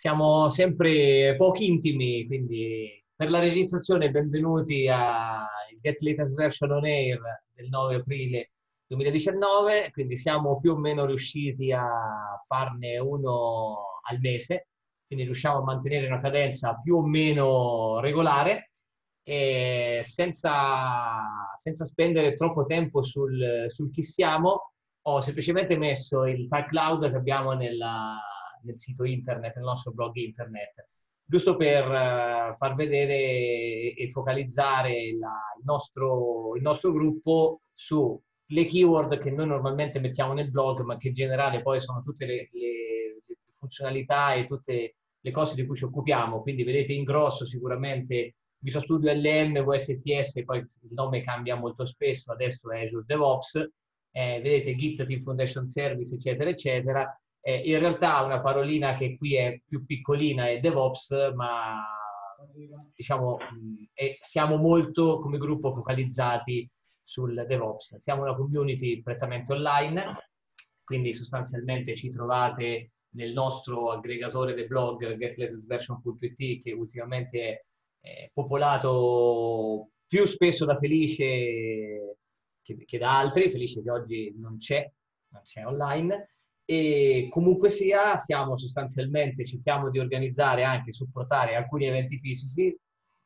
siamo sempre pochi intimi, quindi per la registrazione benvenuti al Get Latest Version On Air del 9 aprile 2019, quindi siamo più o meno riusciti a farne uno al mese, quindi riusciamo a mantenere una cadenza più o meno regolare e senza, senza spendere troppo tempo sul, sul chi siamo, ho semplicemente messo il tag cloud che abbiamo nella, nel sito internet, nel nostro blog internet, giusto per eh, far vedere e focalizzare la, il, nostro, il nostro gruppo sulle keyword che noi normalmente mettiamo nel blog, ma che in generale poi sono tutte le, le, le, funzionalità e tutte le cose di cui ci occupiamo. Quindi vedete in grosso sicuramente Visual Studio LM, VSTS, poi il nome cambia molto spesso, adesso è Azure DevOps, eh, vedete Git, Foundation Service, eccetera, eccetera. Eh, in realtà una parolina che qui è più piccolina è DevOps, ma diciamo eh, siamo molto come gruppo focalizzati sul DevOps. Siamo una community prettamente online, quindi sostanzialmente ci trovate nel nostro aggregatore del blog getlatestversion.it che ultimamente è, popolato più spesso da Felice che, che, da altri, Felice che oggi non c'è, non c'è online, e comunque sia siamo sostanzialmente, cerchiamo di organizzare anche, supportare alcuni eventi fisici,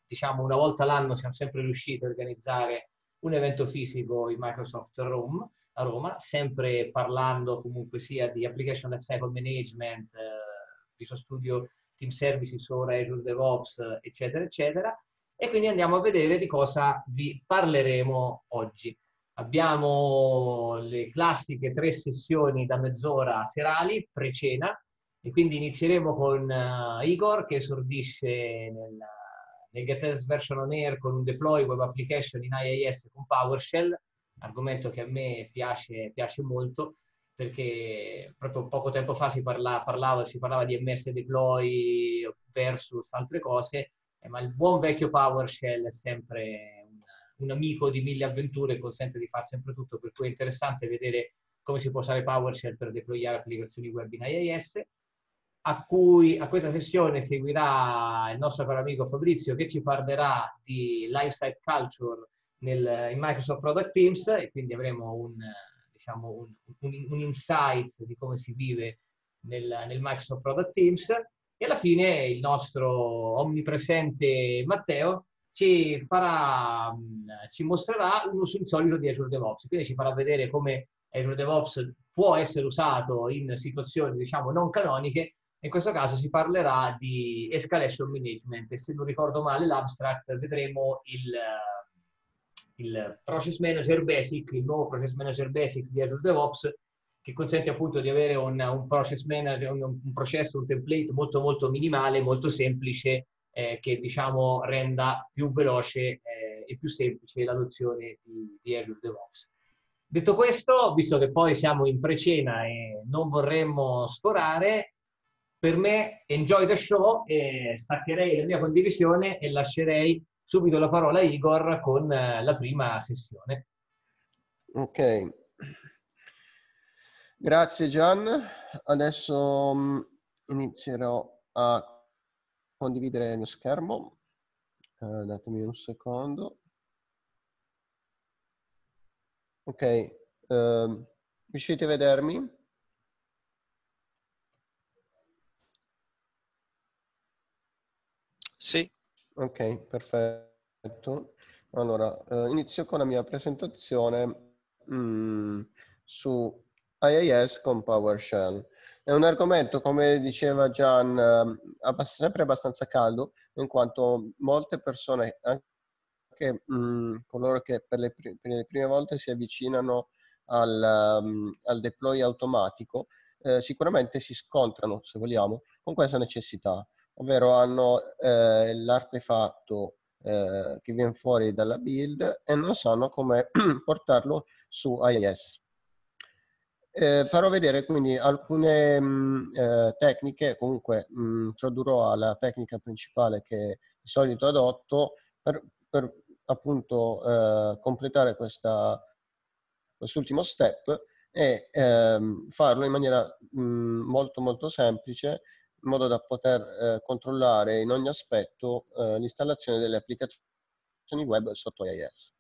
diciamo una volta l'anno siamo sempre riusciti a organizzare un evento fisico in Microsoft Room a Roma, sempre parlando comunque sia di application lifecycle management, eh, Visual Studio Team Services, ora Azure DevOps, eccetera, eccetera. E quindi andiamo a vedere di cosa vi parleremo oggi. Abbiamo le classiche tre sessioni da mezz'ora serali, pre-cena, e quindi inizieremo con uh, Igor che esordisce nel, nel GetTest Version On Air con un deploy web application in IIS con PowerShell, argomento che a me piace, piace molto perché proprio poco tempo fa si, parla, parlava, si parlava di MS deploy versus altre cose, eh, ma il buon vecchio PowerShell è sempre, un amico di mille avventure consente di fare sempre tutto, per cui è interessante vedere come si può usare PowerShell per deployare applicazioni web in IIS. A, cui, a questa sessione seguirà il nostro caro amico Fabrizio che ci parlerà di Lifesite Culture nel, in Microsoft Product Teams e quindi avremo un, diciamo, un, un, un insight di come si vive nel, nel, Microsoft Product Teams e alla fine il nostro omnipresente Matteo ci, farà, mm, ci mostrerà un uso insolito di Azure DevOps, quindi ci farà vedere come Azure DevOps può essere usato in situazioni diciamo non canoniche, in questo caso si parlerà di escalation management e se non ricordo male l'abstract vedremo il, il process manager basic, il nuovo process manager basic di Azure DevOps che consente appunto di avere un, un process manager, un, un, processo, un template molto molto minimale, molto semplice eh, che diciamo renda più veloce eh, e più semplice l'adozione di, di Azure DevOps. Detto questo, visto che poi siamo in precena e non vorremmo sforare, per me enjoy the show e staccherei la mia condivisione e lascerei subito la parola a Igor con eh, la prima sessione. Ok, grazie Gian. Adesso mm, inizierò a condividere lo schermo. Uh, datemi un secondo. Ok, uh, riuscite a vedermi? Sì. Ok, perfetto. Allora, uh, inizio con la mia presentazione mm, su IIS con PowerShell. È un argomento, come diceva Gian, ehm, abbast- sempre abbastanza caldo, in quanto molte persone, anche mh, mhmm, coloro che per le, pr- per le, prime volte si avvicinano al, um, al deploy automatico, eh, sicuramente si scontrano, se vogliamo, con questa necessità, ovvero hanno eh, l'artefatto eh, che viene fuori dalla build e non sanno come portarlo su IIS. Eh, farò vedere quindi alcune mh, mm, eh, tecniche, comunque mh, mm, introdurrò la tecnica principale che di solito adotto per, per appunto eh, completare questa, quest'ultimo step e ehm, farlo in maniera mh, mm, molto molto semplice in modo da poter eh, controllare in ogni aspetto eh, l'installazione delle applicazioni web sotto IIS.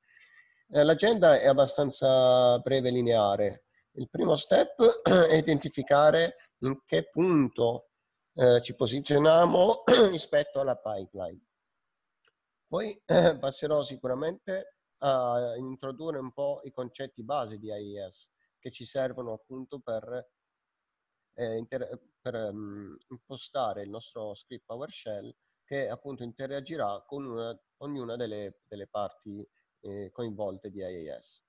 Eh, l'agenda è abbastanza breve e lineare, il primo step è identificare in che punto eh, ci posizioniamo rispetto alla pipeline. Poi eh, passerò sicuramente a introdurre un po' i concetti base di IES che ci servono appunto per, eh, per um, impostare il nostro script PowerShell che appunto interagirà con una, ognuna delle, delle parti eh, coinvolte di IES.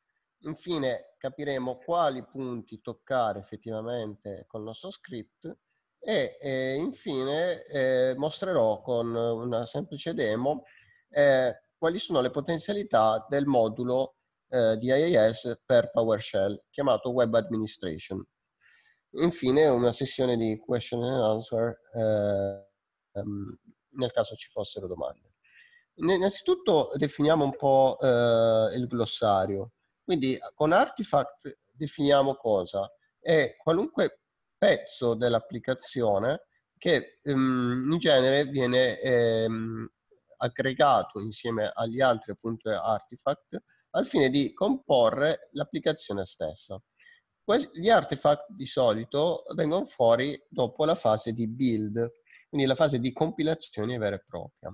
Infine capiremo quali punti toccare effettivamente con il nostro script e eh, infine eh, mostrerò con una semplice demo eh, quali sono le potenzialità del modulo eh, di IIS per PowerShell chiamato Web Administration. Infine una sessione di question and answer um, nel caso ci fossero domande. Innanzitutto definiamo un po' eh, il glossario. Quindi eh, con artifact definiamo cosa? È qualunque pezzo dell'applicazione che um, in genere viene ehm, aggregato insieme agli altri appunto artifact al fine di comporre l'applicazione stessa. Gli artifact di solito vengono fuori dopo la fase di build, quindi la fase di compilazione vera e propria.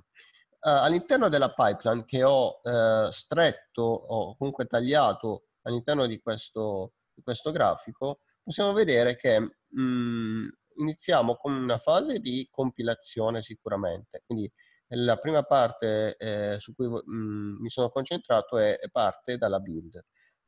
Eh, all'interno della pipeline che ho eh, stretto o comunque tagliato all'interno di questo, di questo grafico, possiamo vedere che mh, mm, iniziamo con una fase di compilazione sicuramente. Quindi la prima parte eh, su cui mh, mm, mi sono concentrato è, parte dalla build.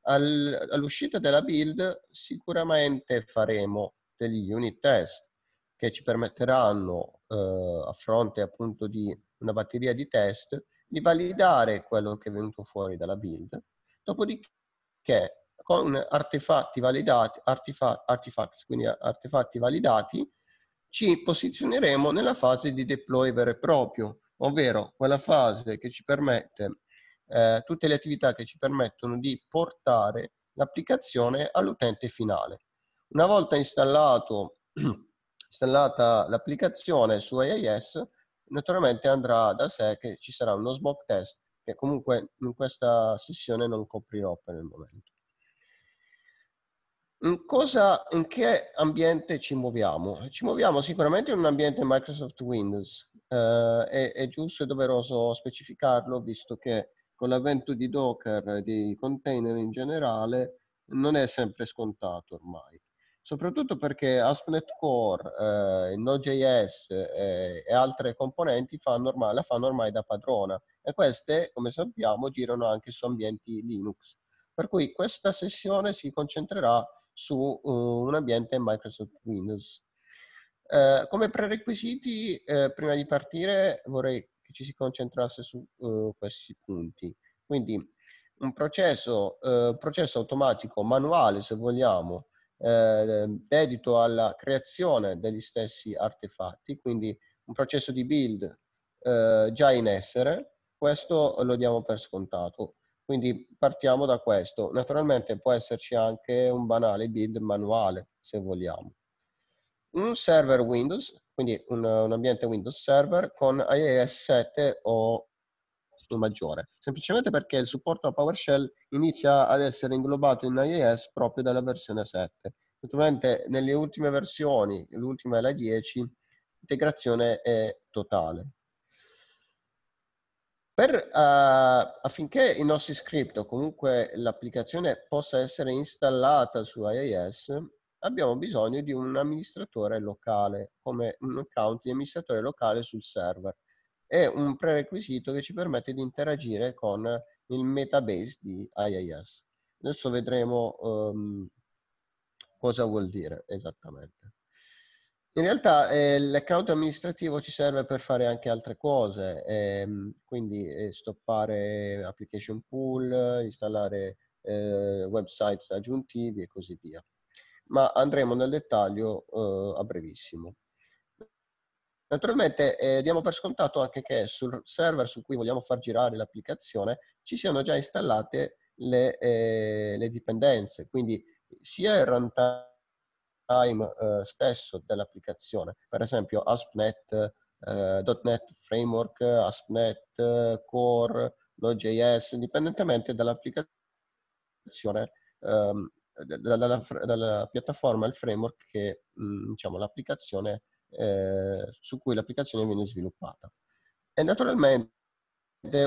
Al, all'uscita della build sicuramente faremo degli unit test che ci permetteranno eh, a fronte appunto di una batteria di test, di validare quello che è venuto fuori dalla build, dopodiché con artefatti validati, artifa, quindi artefatti validati, ci posizioneremo nella fase di deploy vero e proprio, ovvero quella fase che ci permette, eh, tutte le attività che ci permettono di portare l'applicazione all'utente finale. Una volta installata l'applicazione su AIS, naturalmente andrà da sé che ci sarà uno smoke test che comunque in questa sessione non coprirò per il momento. In, cosa, in che ambiente ci muoviamo? Ci muoviamo sicuramente in un ambiente Microsoft Windows, eh, è, è, giusto e doveroso specificarlo visto che con l'avvento di Docker e di container in generale non è sempre scontato ormai soprattutto perché ASP.NET Core, eh, Node.js eh, e altre componenti fanno ormai, la fanno ormai da padrona e queste, come sappiamo, girano anche su ambienti Linux. Per cui questa sessione si concentrerà su uh, un ambiente Microsoft Windows. Eh, come prerequisiti, eh, prima di partire, vorrei che ci si concentrasse su uh, questi punti. Quindi un processo, uh, processo automatico, manuale se vogliamo, eh, dedito alla creazione degli stessi artefatti, quindi un processo di build eh, già in essere, questo lo diamo per scontato. Quindi partiamo da questo. Naturalmente può esserci anche un banale build manuale, se vogliamo. Un server Windows, quindi un, un ambiente Windows Server con IIS 7 o maggiore, semplicemente perché il supporto a PowerShell inizia ad essere inglobato in IIS proprio dalla versione 7. Naturalmente nelle ultime versioni, l'ultima è la 10, l'integrazione è totale. Per, uh, affinché i nostri script o comunque l'applicazione possa essere installata su IIS, abbiamo bisogno di un amministratore locale, come un account di amministratore locale sul server è un prerequisito che ci permette di interagire con il metabase di IIS. Adesso vedremo um, cosa vuol dire esattamente. In realtà eh, l'account amministrativo ci serve per fare anche altre cose, ehm, quindi eh, stoppare application pool, installare eh, website aggiuntivi e così via. Ma andremo nel dettaglio eh, a brevissimo. Naturalmente eh, diamo per scontato anche che sul server su cui vogliamo far girare l'applicazione ci siano già installate le, eh, le dipendenze, quindi sia il runtime eh, stesso dell'applicazione, per esempio ASP.NET, eh, .NET Framework, ASP.NET Core, Node.js, indipendentemente dall'applicazione, ehm, dalla, dalla, dalla, piattaforma, il framework che mh, mm, diciamo, l'applicazione eh, su cui l'applicazione viene sviluppata. E naturalmente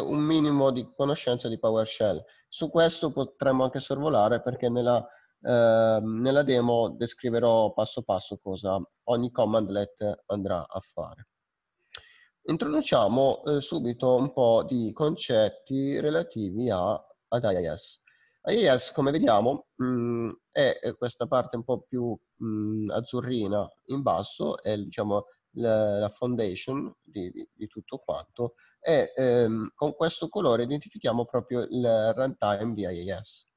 un minimo di conoscenza di PowerShell. Su questo potremmo anche sorvolare perché nella, eh, nella demo descriverò passo passo cosa ogni commandlet andrà a fare. Introduciamo eh, subito un po' di concetti relativi a, ad IIS. AES, come vediamo, mh, mm, è questa parte un po' più mh, mm, azzurrina in basso, è diciamo, la, la foundation di, di, di, tutto quanto, e ehm, con questo colore identifichiamo proprio il runtime di AES.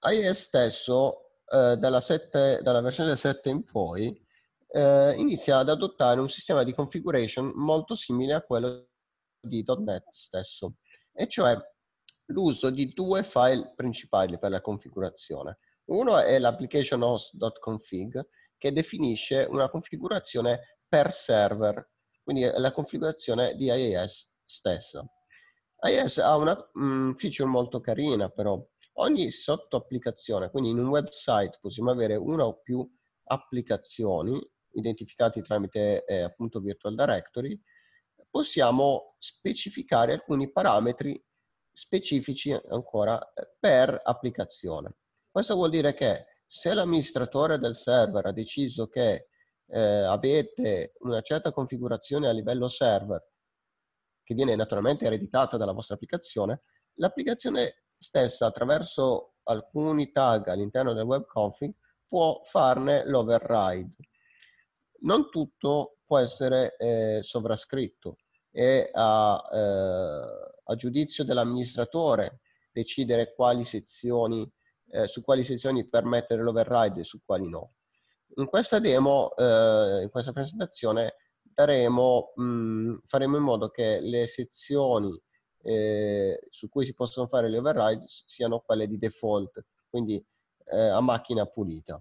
AES stesso, eh, dalla, 7, dalla versione 7 in poi, eh, inizia ad adottare un sistema di configuration molto simile a quello di.NET stesso, e cioè l'uso di due file principali per la configurazione. Uno è l'applicationhost.config che definisce una configurazione per server, quindi la configurazione di IAS stessa. IAS ha una mh, mm, feature molto carina però, ogni sottoapplicazione, quindi in un website possiamo avere una o più applicazioni identificate tramite eh, appunto Virtual Directory, possiamo specificare alcuni parametri specifici ancora eh, per applicazione. Questo vuol dire che se l'amministratore del server ha deciso che eh, avete una certa configurazione a livello server, che viene naturalmente ereditata dalla vostra applicazione, l'applicazione stessa attraverso alcuni tag all'interno del web config può farne l'override. Non tutto può essere eh, sovrascritto e ha... eh, a giudizio dell'amministratore decidere quali sezioni, eh, su quali sezioni permettere l'override e su quali no. In questa demo, eh, in questa presentazione, daremo, mh, mm, faremo in modo che le sezioni eh, su cui si possono fare gli override siano quelle di default, quindi eh, a macchina pulita.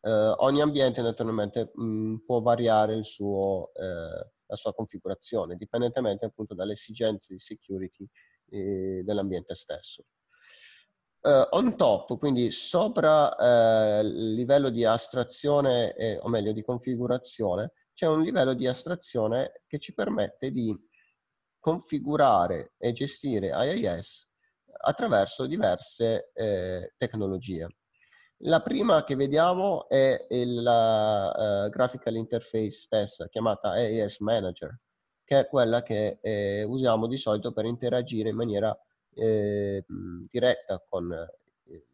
Eh, ogni ambiente naturalmente mh, mm, può variare il suo eh, la sua configurazione, dipendentemente appunto dalle esigenze di security eh, dell'ambiente stesso. Uh, on top, quindi sopra eh, il uh, livello di astrazione, eh, o meglio di configurazione, c'è un livello di astrazione che ci permette di configurare e gestire IIS attraverso diverse eh, tecnologie. La prima che vediamo è la uh, graphical interface stessa, chiamata AES Manager, che è quella che eh, usiamo di solito per interagire in maniera eh, diretta con eh, il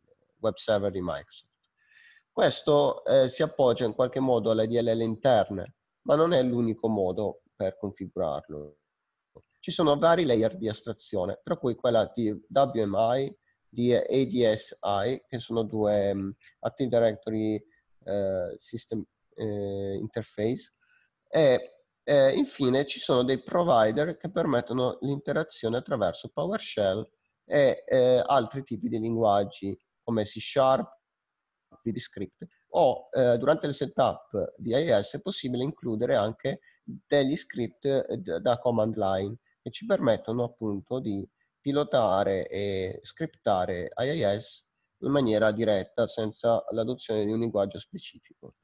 web server di Microsoft. Questo eh, si appoggia in qualche modo alle DLL interne, ma non è l'unico modo per configurarlo. Ci sono vari layer di astrazione, tra cui quella di WMI, di ADSI, che sono due um, Active Directory uh, System uh, Interface, e eh, infine ci sono dei provider che permettono l'interazione attraverso PowerShell e eh, altri tipi di linguaggi come C Sharp, PDScript o eh, durante il setup di IIS è possibile includere anche degli script eh, da command line che ci permettono appunto di pilotare e scriptare IIS in maniera diretta senza l'adozione di un linguaggio specifico,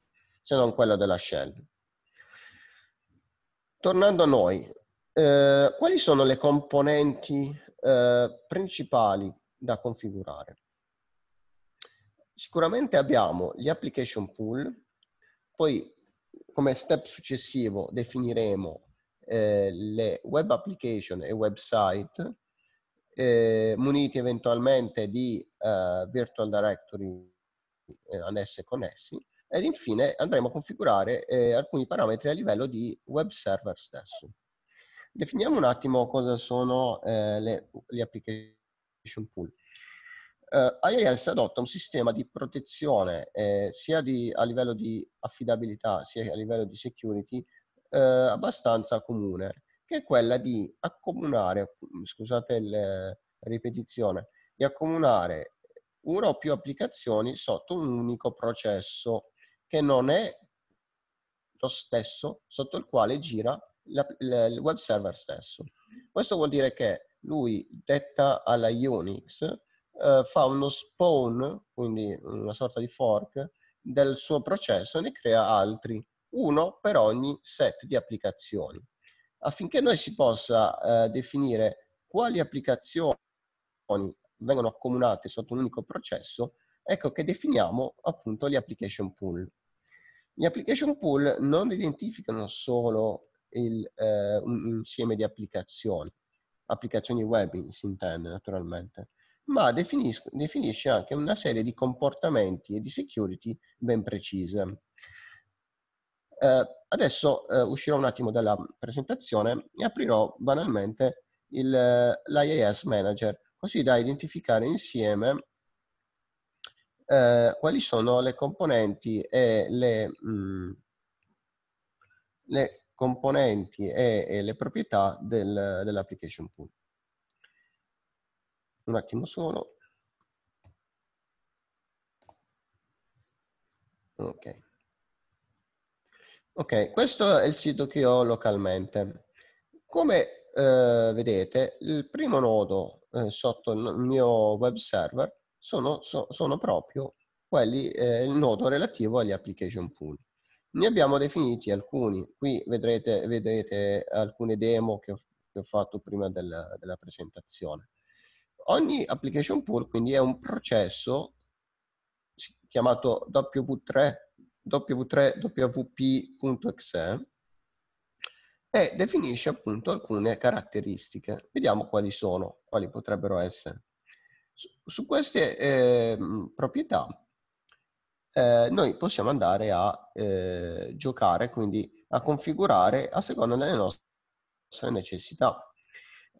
se non quello della shell. Tornando a noi, eh, quali sono le componenti eh, principali da configurare? Sicuramente abbiamo gli application pool, poi come step successivo definiremo eh, le web application e website, eh, muniti eventualmente di eh, virtual directory eh, annesse e connessi ed infine andremo a configurare eh, alcuni parametri a livello di web server stesso. Definiamo un attimo cosa sono eh, le, le application pool. Uh, IIS adotta un sistema di protezione eh, sia di, a livello di affidabilità sia a livello di security eh, abbastanza comune che è quella di accomunare, mm, scusate la ripetizione, di accomunare una o più applicazioni sotto un unico processo che non è lo stesso sotto il quale gira il web server stesso. Questo vuol dire che lui detta alla Unix eh, fa uno spawn, quindi una sorta di fork, del suo processo e ne crea altri, uno per ogni set di applicazioni affinché noi si possa eh, definire quali applicazioni vengono accomunate sotto un unico processo, ecco che definiamo appunto gli application pool. Gli application pool non identificano solo il, eh, un insieme di applicazioni, applicazioni web si intende naturalmente, ma definisce anche una serie di comportamenti e di security ben precise. Eh, adesso eh, uscirò un attimo dalla presentazione e aprirò banalmente il, l'IAS Manager, così da identificare insieme eh, quali sono le componenti e le, mh, mm, le, componenti e, e le proprietà del, dell'application pool. Un attimo solo. Ok. Ok, questo è il sito che ho localmente. Come eh, vedete, il primo nodo eh, sotto il mio web server sono, so, sono proprio quelli, eh, il nodo relativo agli application pool. Ne abbiamo definiti alcuni. Qui vedrete, vedrete alcune demo che ho, che ho fatto prima della, della presentazione. Ogni application pool quindi è un processo chiamato W3 w3wp.exe e definisce appunto alcune caratteristiche. Vediamo quali sono, quali potrebbero essere. Su, queste eh, proprietà eh, noi possiamo andare a eh, giocare, quindi a configurare a seconda delle nostre necessità.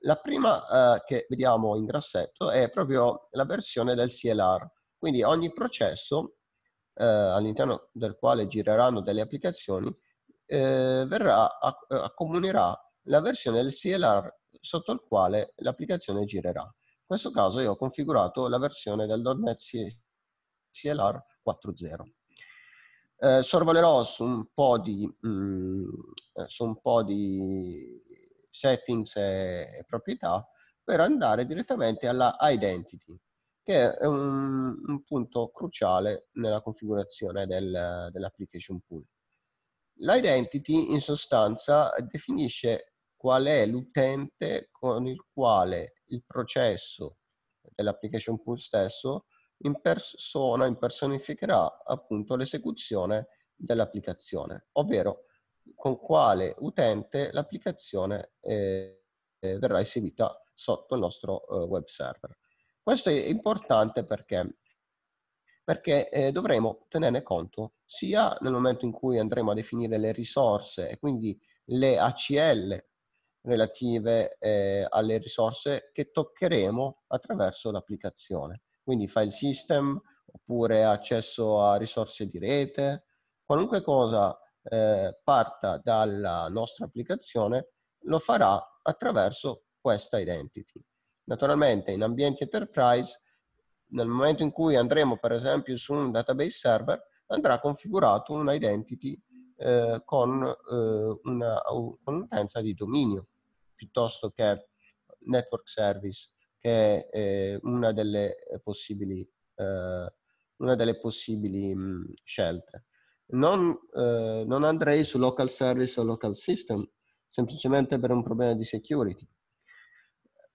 La prima eh, che vediamo in grassetto è proprio la versione del CLR, quindi ogni processo eh, all'interno del quale gireranno delle applicazioni, eh, verrà, eh, accomunerà la versione del CLR sotto il quale l'applicazione girerà. In questo caso io ho configurato la versione del.NET CLR 4.0. Eh, sorvolerò su un, di, mh, mm, su un po' di, settings e, e proprietà per andare direttamente alla identity che è un, un punto cruciale nella configurazione del, dell'application pool. L'identity in sostanza definisce qual è l'utente con il quale il processo dell'application pool stesso in persona, impersonificherà appunto l'esecuzione dell'applicazione, ovvero con quale utente l'applicazione eh, verrà eseguita sotto il nostro eh, web server. Questo è importante perché, perché eh, dovremo tenerne conto sia nel momento in cui andremo a definire le risorse e quindi le ACL relative eh, alle risorse che toccheremo attraverso l'applicazione. Quindi file system oppure accesso a risorse di rete, qualunque cosa eh, parta dalla nostra applicazione lo farà attraverso questa identity. Naturalmente in ambienti enterprise, nel momento in cui andremo per esempio su un database server, andrà configurato un identity eh, con, eh, una, con un'utenza di dominio piuttosto che network service, che è eh, una delle eh, possibili, eh, una delle possibili mh, mm, scelte. Non, eh, non andrei su local service o local system, semplicemente per un problema di security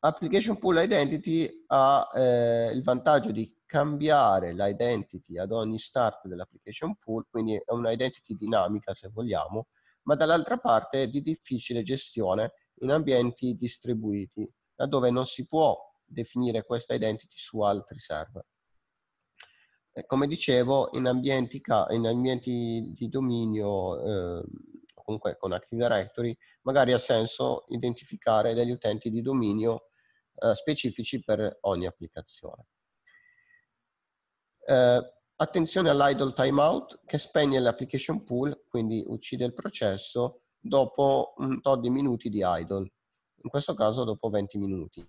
Application Pool Identity ha eh, il vantaggio di cambiare l'identity ad ogni start dell'application pool, quindi è un'identity dinamica se vogliamo, ma dall'altra parte è di difficile gestione in ambienti distribuiti, laddove non si può definire questa identity su altri server. E come dicevo, in ambienti, in ambienti di dominio, eh, comunque con Active Directory, magari ha senso identificare degli utenti di dominio eh, specifici per ogni applicazione. Eh, attenzione all'idle timeout che spegne l'application pool, quindi uccide il processo dopo un tot di minuti di idle, in questo caso dopo 20 minuti.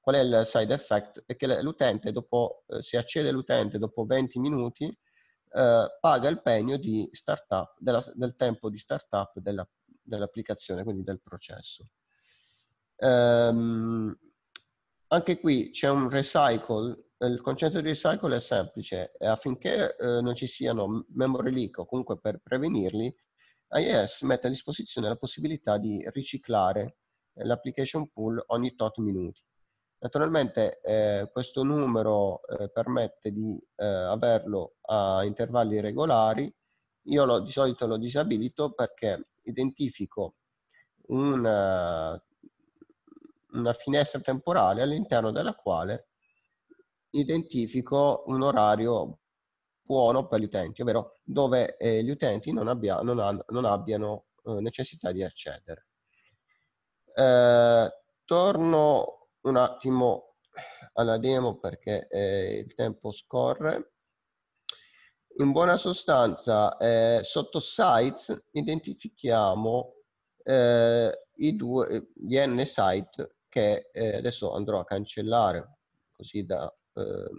Qual è il side effect? È che l'utente dopo, eh, accede l'utente dopo 20 minuti, eh, paga il pegno della, del tempo di startup della, dell'applicazione, quindi del processo. Um, anche qui c'è un recycle. Il concetto di recycle è semplice, affinché eh, non ci siano memory leak o comunque per prevenirli, IES mette a disposizione la possibilità di riciclare l'application pool ogni tot minuti. Naturalmente eh, questo numero eh, permette di eh, averlo a intervalli regolari. Io lo, di solito lo disabilito perché identifico un una finestra temporale all'interno della quale identifico un orario buono per gli utenti, ovvero dove eh, gli utenti non, abbia, non, ha, non abbiano eh, necessità di accedere. Eh, torno un attimo alla demo perché eh, il tempo scorre. In buona sostanza, eh, sotto sites identifichiamo eh, i due, gli n site che eh, adesso andrò a cancellare così da eh,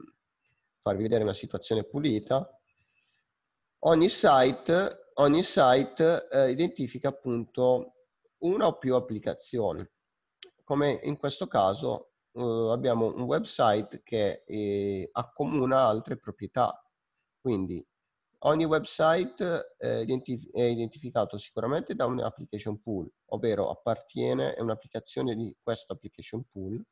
farvi vedere una situazione pulita. Ogni site, ogni site eh, identifica appunto una o più applicazioni. Come in questo caso eh, abbiamo un website che eh, accomuna altre proprietà. Quindi Ogni website è, eh, identif- è identificato sicuramente da un application pool, ovvero appartiene a un'applicazione di questo application pool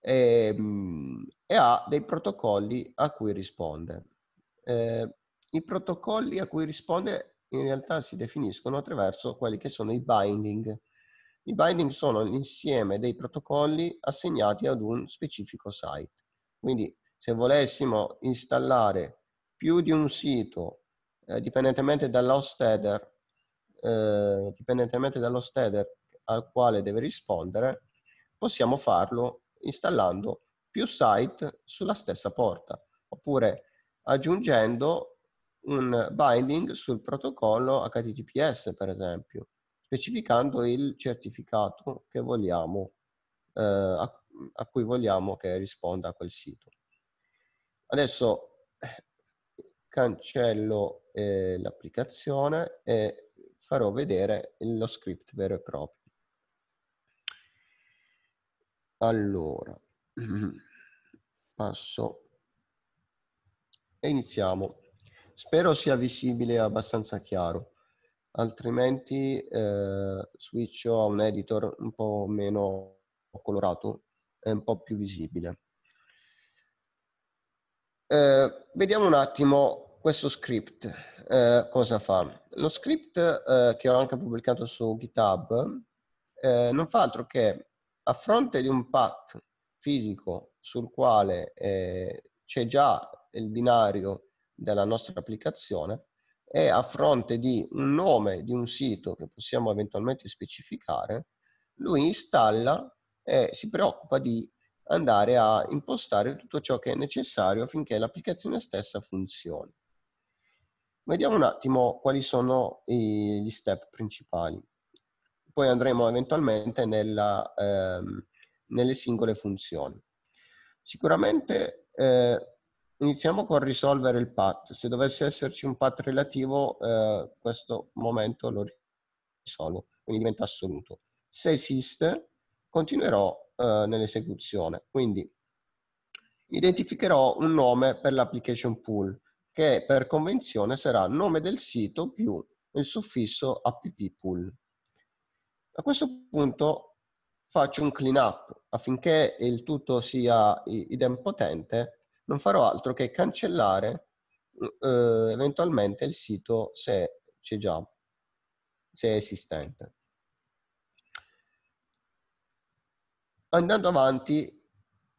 e, ehm, e ha dei protocolli a cui risponde. Eh, I protocolli a cui risponde in realtà si definiscono attraverso quelli che sono i binding. I binding sono l'insieme dei protocolli assegnati ad un specifico site. Quindi se volessimo installare più di un sito, eh, dipendentemente dall'host header, eh, dipendentemente dall'host header al quale deve rispondere, possiamo farlo installando più site sulla stessa porta, oppure aggiungendo un binding sul protocollo HTTPS, per esempio, specificando il certificato che vogliamo, eh, a, a, cui vogliamo che risponda a quel sito. Adesso cancello eh, l'applicazione e farò vedere lo script vero e proprio. Allora, passo e iniziamo. Spero sia visibile abbastanza chiaro, altrimenti eh, switcho a un editor un po' meno colorato e un po' più visibile. Eh, vediamo un attimo questo script eh, cosa fa? Lo script eh, che ho anche pubblicato su GitHub eh, non fa altro che a fronte di un path fisico sul quale eh, c'è già il binario della nostra applicazione e a fronte di un nome di un sito che possiamo eventualmente specificare, lui installa e si preoccupa di andare a impostare tutto ciò che è necessario affinché l'applicazione stessa funzioni. Vediamo un attimo quali sono gli step principali. Poi andremo eventualmente nella, ehm, nelle singole funzioni. Sicuramente eh, iniziamo con risolvere il path. Se dovesse esserci un path relativo, eh, questo momento lo risolvo, quindi diventa assoluto. Se esiste, continuerò eh, nell'esecuzione. Quindi identificherò un nome per l'application pool che per convenzione sarà nome del sito più il suffisso app-pool. A questo punto faccio un clean up affinché il tutto sia idempotente, non farò altro che cancellare eh, eventualmente il sito se c'è già, se è esistente. Andando avanti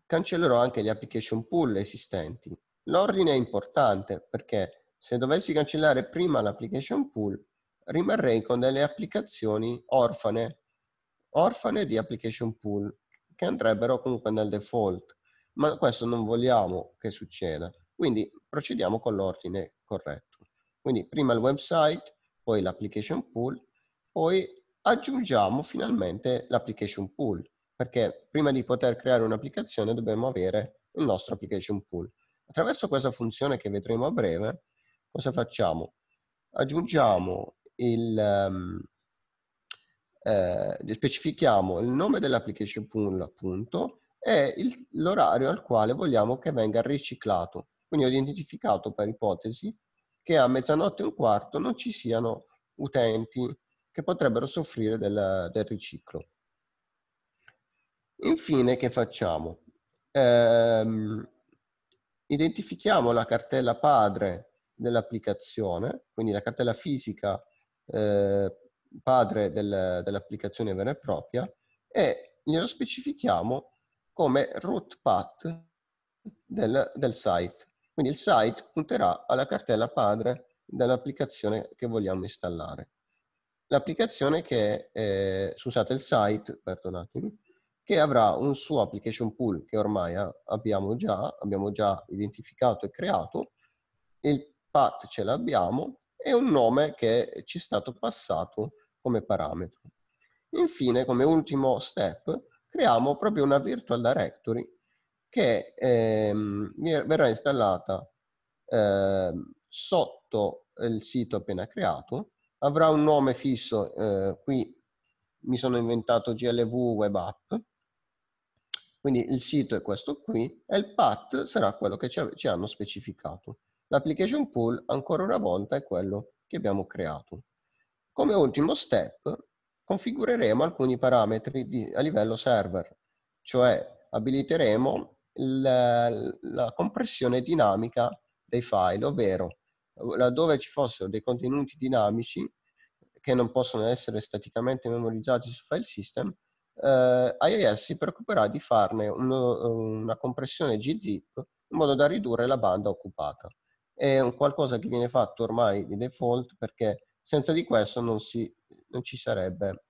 cancellerò anche gli application pool esistenti L'ordine è importante perché se dovessi cancellare prima l'application pool, rimarrei con delle applicazioni orfane, orfane di application pool, che andrebbero comunque nel default. Ma questo non vogliamo che succeda. Quindi procediamo con l'ordine corretto. Quindi prima il website, poi l'application pool, poi aggiungiamo finalmente l'application pool, perché prima di poter creare un'applicazione dobbiamo avere il nostro application pool. Attraverso questa funzione che vedremo a breve, cosa facciamo? Aggiungiamo il... Um, eh, specifichiamo il nome dell'application pool, appunto, e l'orario al quale vogliamo che venga riciclato. Quindi ho identificato per ipotesi che a mezzanotte e un quarto non ci siano utenti che potrebbero soffrire del, del riciclo. Infine, che facciamo? eh, identifichiamo la cartella padre dell'applicazione, quindi la cartella fisica eh, padre del, dell'applicazione vera e propria, e glielo specifichiamo come root path del, del site. Quindi il site punterà alla cartella padre dell'applicazione che vogliamo installare. L'applicazione che è, eh, scusate, il site, perdonatemi, che avrà un suo application pool che ormai ah, abbiamo già, abbiamo già identificato e creato, il path ce l'abbiamo e un nome che ci è stato passato come parametro. Infine, come ultimo step, creiamo proprio una virtual directory che ehm, verrà installata ehm, sotto il sito appena creato, avrà un nome fisso, eh, qui mi sono inventato GLV Web App, quindi il sito è questo qui e il path sarà quello che ci, hanno specificato. L'application pool ancora una volta è quello che abbiamo creato. Come ultimo step configureremo alcuni parametri di, a livello server, cioè abiliteremo la, la compressione dinamica dei file, ovvero laddove ci fossero dei contenuti dinamici che non possono essere staticamente memorizzati su file system, eh, IIS si preoccuperà di farne uno, eh, una compressione gzip in modo da ridurre la banda occupata. È un qualcosa che viene fatto ormai di default perché senza di questo non, si, non ci sarebbe,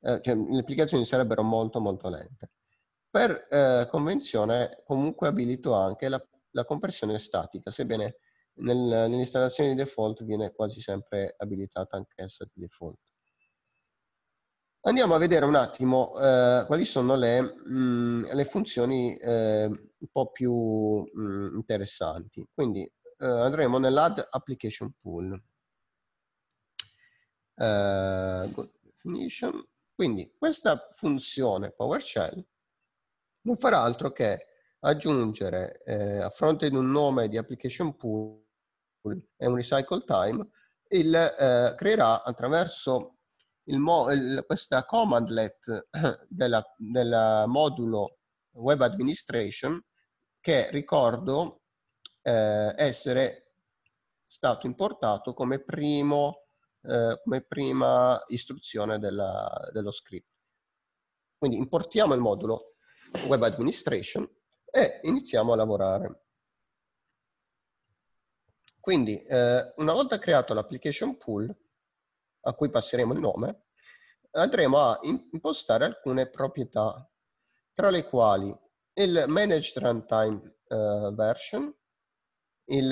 eh, cioè, le applicazioni sarebbero molto molto lente. Per eh, convenzione comunque abilito anche la, la compressione statica, sebbene nel, nell'installazione di default viene quasi sempre abilitata anch'essa di default. Andiamo a vedere un attimo eh, quali sono le, mh, mm, le funzioni eh, un po' più mh, mm, interessanti. Quindi eh, andremo nell'add application pool. Eh, definition. Quindi questa funzione PowerShell non farà altro che aggiungere eh, a fronte di un nome di application pool e un recycle time, il, eh, creerà attraverso il mo, il, questa commandlet della, del modulo web administration che ricordo eh, essere stato importato come, primo, eh, come prima istruzione della, dello script. Quindi importiamo il modulo web administration e iniziamo a lavorare. Quindi eh, una volta creato l'application pool a cui passeremo il nome, andremo a impostare alcune proprietà, tra le quali il managed runtime uh, version, il,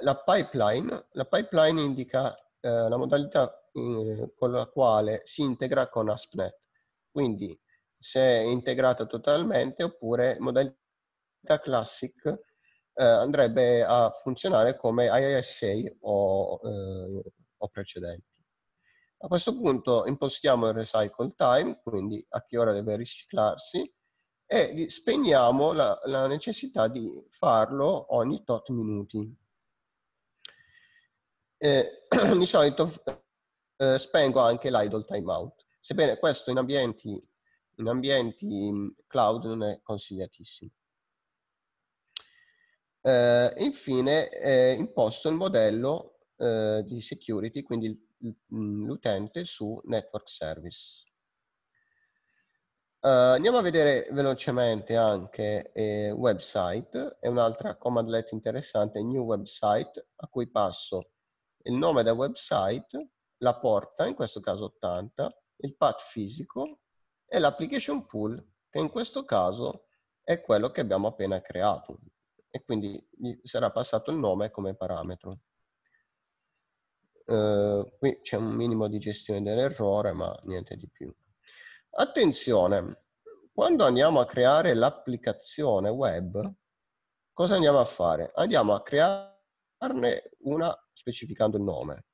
la pipeline. La pipeline indica uh, la modalità uh, con la quale si integra con ASP.NET, quindi se è integrata totalmente oppure modalità classic andrebbe a funzionare come IISA o, o precedenti. A questo punto impostiamo il recycle time, quindi a che ora deve riciclarsi, e spegniamo la, la necessità di farlo ogni tot minuti. Eh, di solito eh, spengo anche l'idle timeout, sebbene questo in ambienti, in ambienti mm, cloud non è consigliatissimo. Eh, infine imposto il modello eh, di security, quindi il Mm, l'utente su network service. Uh, andiamo a vedere velocemente anche eh, website, è un'altra commandlet interessante, new website, a cui passo il nome del website, la porta, in questo caso 80, il path fisico e l'application pool, che in questo caso è quello che abbiamo appena creato. E quindi sarà passato il nome come parametro. Ehm, qui c'è un minimo di gestione dell'errore, ma niente di più. Attenzione, quando andiamo a creare l'applicazione web, cosa andiamo a fare? Andiamo a crearne una specificando il nome,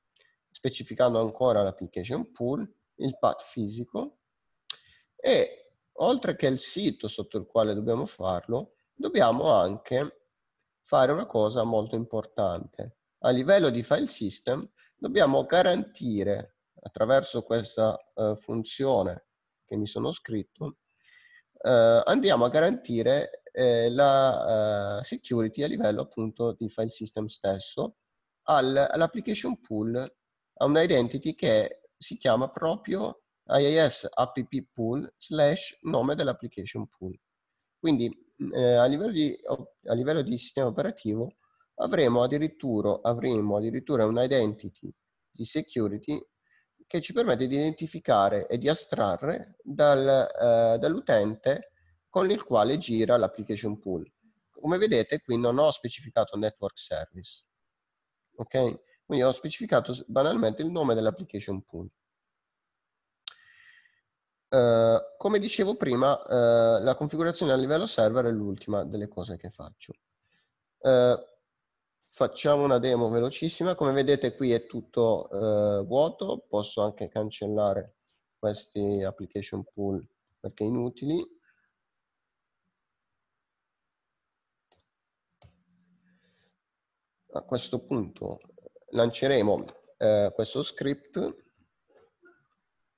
specificando ancora l'application pool, il path fisico e oltre che il sito sotto il quale dobbiamo farlo, dobbiamo anche fare una cosa molto importante. A livello di file system dobbiamo garantire attraverso questa uh, funzione che mi sono scritto, uh, andiamo a garantire eh, la uh, security a livello appunto di file system stesso al, all'application pool, a un identity che si chiama proprio IIS app pool slash nome dell'application pool. Quindi mm, eh, a, livello di, a livello di sistema operativo avremo addirittura, avremo addirittura un identity di security che ci permette di identificare e di astrarre dal, eh, dall'utente con il quale gira l'application pool. Come vedete qui non ho specificato network service, ok? Quindi ho specificato banalmente il nome dell'application pool. Uh, come dicevo prima, uh, la configurazione a livello server è l'ultima delle cose che faccio. Uh, facciamo una demo velocissima. Come vedete qui è tutto eh, vuoto, posso anche cancellare questi application pool perché inutili. A questo punto lanceremo eh, questo script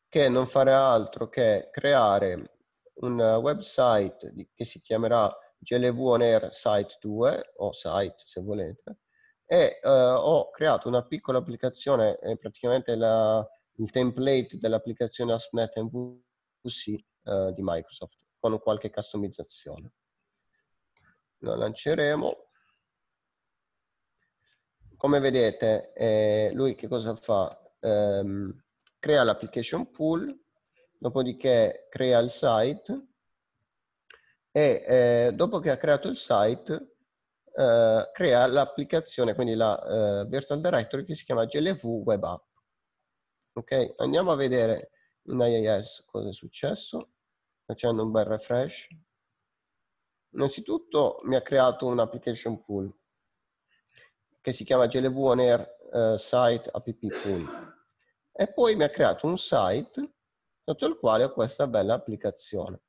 che non farà altro che creare un website che si chiamerà GLV On Air Site 2 o Site se volete e eh, ho creato una piccola applicazione, eh, praticamente la, il template dell'applicazione AspNet MVC eh, di Microsoft, con qualche customizzazione. La lanceremo. Come vedete, eh, lui che cosa fa? Ehm, crea l'application pool, dopodiché crea il site e eh, dopo che ha creato il site eh, crea l'applicazione, quindi la eh, virtual directory che si chiama GLV Web App. Ok, andiamo a vedere in IIS cosa è successo, facendo un bel refresh. Innanzitutto mi ha creato un application pool che si chiama GLV On Air eh, Site App Pool e poi mi ha creato un site sotto il quale ho questa bella applicazione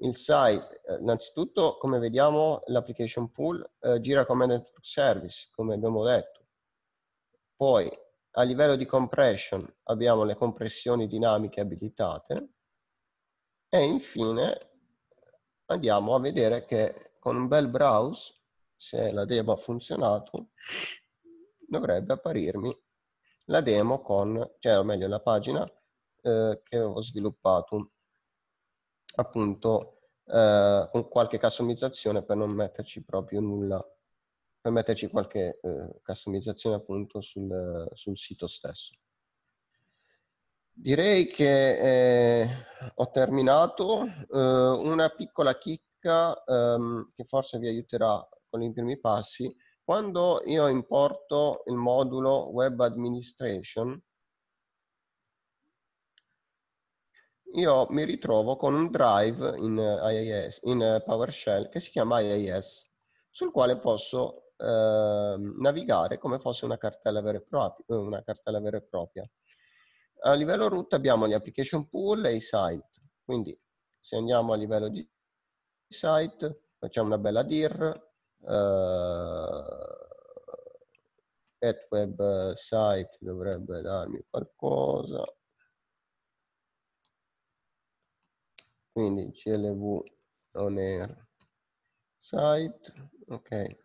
il SAI, eh, innanzitutto, come vediamo, l'application pool eh, gira come network service, come abbiamo detto. Poi, a livello di compression, abbiamo le compressioni dinamiche abilitate. E infine, andiamo a vedere che con un bel browse, se la demo ha funzionato, dovrebbe apparirmi la demo con, cioè o meglio la pagina eh, che ho sviluppato appunto eh, con qualche customizzazione per non metterci proprio nulla, per metterci qualche eh, customizzazione appunto sul, sul, sito stesso. Direi che eh, ho terminato. Eh, una piccola chicca ehm, che forse vi aiuterà con i primi passi. Quando io importo il modulo Web Administration, io mi ritrovo con un drive in, eh, IIS, in eh, PowerShell che si chiama IIS, sul quale posso eh, navigare come fosse una cartella, propria, eh, una cartella, vera e propria. A livello root abbiamo gli application pool e i site, quindi se andiamo a livello di site facciamo una bella dir, eh, web site dovrebbe darmi qualcosa, quindi clv on air site ok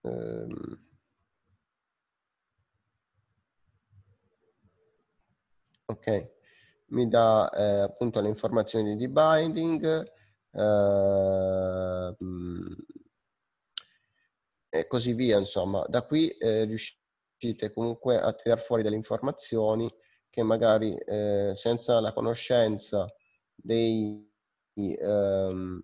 um, ok mi dà eh, appunto le informazioni di binding eh, e così via insomma da qui eh, riuscite comunque a tirare fuori delle informazioni che magari eh, senza la conoscenza dei, ehm,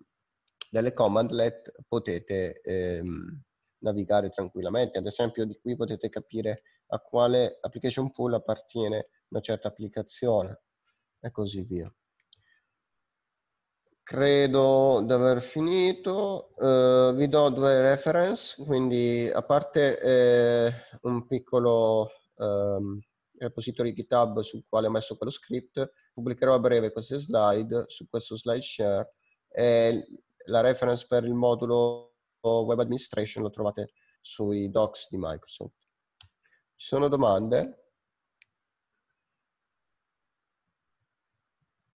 delle commandlet potete ehm, navigare tranquillamente. Ad esempio di qui potete capire a quale application pool appartiene una certa applicazione e così via. Credo di aver finito, eh, vi do due reference, quindi a parte eh, un piccolo ehm, repository GitHub sul quale ho messo quello script. Pubblicherò a breve queste slide su questo slide share e la reference per il modulo web administration lo trovate sui docs di Microsoft. Ci sono domande?